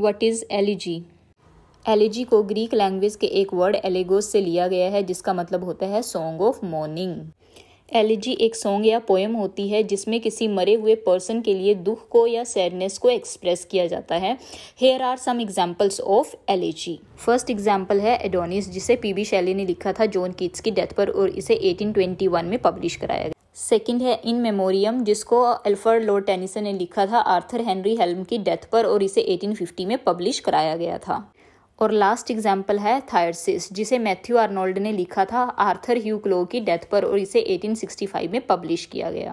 what is elegy elegy को Greek language के एक वर्ड एलेगोस से लिया गया है जिसका मतलब होता है सॉन्ग ऑफ मॉर्निंग एलिजी एक सॉन्ग या पोएम होती है जिसमें किसी मरे हुए पर्सन के लिए दुख को या सैडनेस को एक्सप्रेस किया जाता है here are some examples of elegy first example है एडोनिस जिसे पी बी शैली ने लिखा था जॉन किट्स की डेथ पर और इसे 1821 में पब्लिश कराया गया सेकंड है इन मेमोरियम जिसको अल्फर्ड लॉर्ड टेनिसन ने लिखा था आर्थर हेनरी हेल्म की डेथ पर और इसे 1850 में पब्लिश कराया गया था और लास्ट एग्जाम्पल है थायरसिस जिसे मैथ्यू आर्नोल्ड ने लिखा था आर्थर ह्यू क्लो की डेथ पर और इसे 1865 में पब्लिश किया गया